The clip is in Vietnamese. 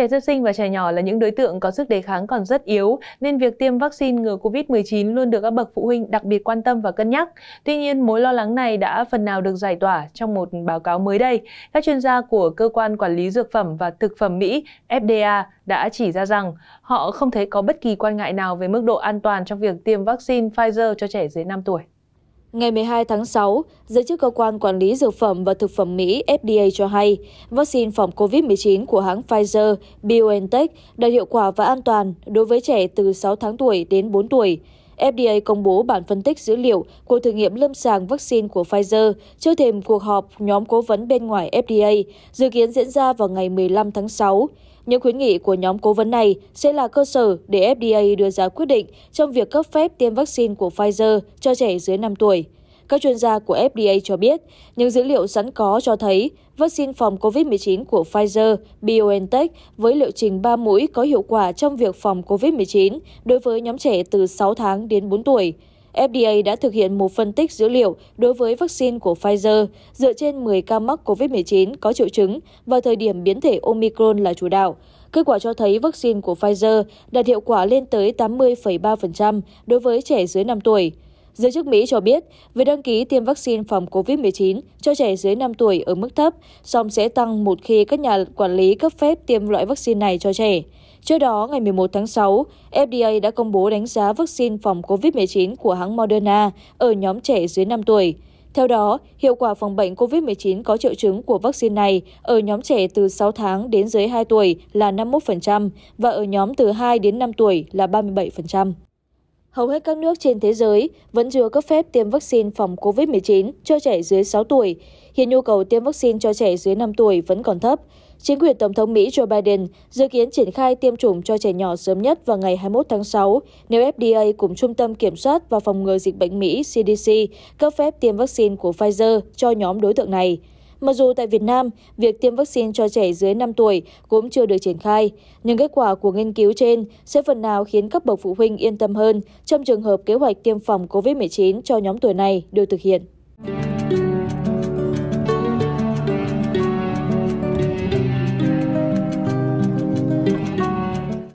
Trẻ sơ sinh và trẻ nhỏ là những đối tượng có sức đề kháng còn rất yếu, nên việc tiêm vaccine ngừa COVID-19 luôn được các bậc phụ huynh đặc biệt quan tâm và cân nhắc. Tuy nhiên, mối lo lắng này đã phần nào được giải tỏa trong một báo cáo mới đây. Các chuyên gia của Cơ quan Quản lý Dược phẩm và Thực phẩm Mỹ FDA đã chỉ ra rằng họ không thấy có bất kỳ quan ngại nào về mức độ an toàn trong việc tiêm vaccine Pfizer cho trẻ dưới 5 tuổi. Ngày 12 tháng 6, giới chức cơ quan quản lý dược phẩm và thực phẩm Mỹ FDA cho hay, vaccine phòng COVID-19 của hãng Pfizer BioNTech đạt hiệu quả và an toàn đối với trẻ từ 6 tháng tuổi đến 4 tuổi fda công bố bản phân tích dữ liệu của thử nghiệm lâm sàng vaccine của pfizer trước thềm cuộc họp nhóm cố vấn bên ngoài fda dự kiến diễn ra vào ngày 15 tháng 6. những khuyến nghị của nhóm cố vấn này sẽ là cơ sở để fda đưa ra quyết định trong việc cấp phép tiêm vaccine của pfizer cho trẻ dưới năm tuổi các chuyên gia của fda cho biết những dữ liệu sẵn có cho thấy vaccine phòng covid 19 của pfizer biontech với liệu trình ba mũi có hiệu quả trong việc phòng covid 19 đối với nhóm trẻ từ sáu tháng đến bốn tuổi FDA đã thực hiện một phân tích dữ liệu đối với vaccine của Pfizer dựa trên 10 ca mắc COVID-19 có triệu chứng vào thời điểm biến thể Omicron là chủ đạo. Kết quả cho thấy vaccine của Pfizer đạt hiệu quả lên tới 80,3% đối với trẻ dưới 5 tuổi giới chức Mỹ cho biết việc đăng ký tiêm vaccine phòng COVID-19 cho trẻ dưới 5 tuổi ở mức thấp, song sẽ tăng một khi các nhà quản lý cấp phép tiêm loại vaccine này cho trẻ. Trước đó, ngày 11 tháng 6, FDA đã công bố đánh giá vaccine phòng COVID-19 của hãng Moderna ở nhóm trẻ dưới 5 tuổi. Theo đó, hiệu quả phòng bệnh COVID-19 có triệu chứng của vaccine này ở nhóm trẻ từ 6 tháng đến dưới 2 tuổi là 51% và ở nhóm từ 2 đến 5 tuổi là 37% hầu hết các nước trên thế giới vẫn chưa cấp phép tiêm vaccine phòng covid 19 cho trẻ dưới sáu tuổi hiện nhu cầu tiêm vaccine cho trẻ dưới năm tuổi vẫn còn thấp chính quyền tổng thống mỹ joe biden dự kiến triển khai tiêm chủng cho trẻ nhỏ sớm nhất vào ngày 21 tháng 6 nếu fda cùng trung tâm kiểm soát và phòng ngừa dịch bệnh mỹ cdc cấp phép tiêm vaccine của pfizer cho nhóm đối tượng này Mặc dù tại Việt Nam, việc tiêm vaccine cho trẻ dưới 5 tuổi cũng chưa được triển khai, nhưng kết quả của nghiên cứu trên sẽ phần nào khiến các bậc phụ huynh yên tâm hơn trong trường hợp kế hoạch tiêm phòng COVID-19 cho nhóm tuổi này được thực hiện.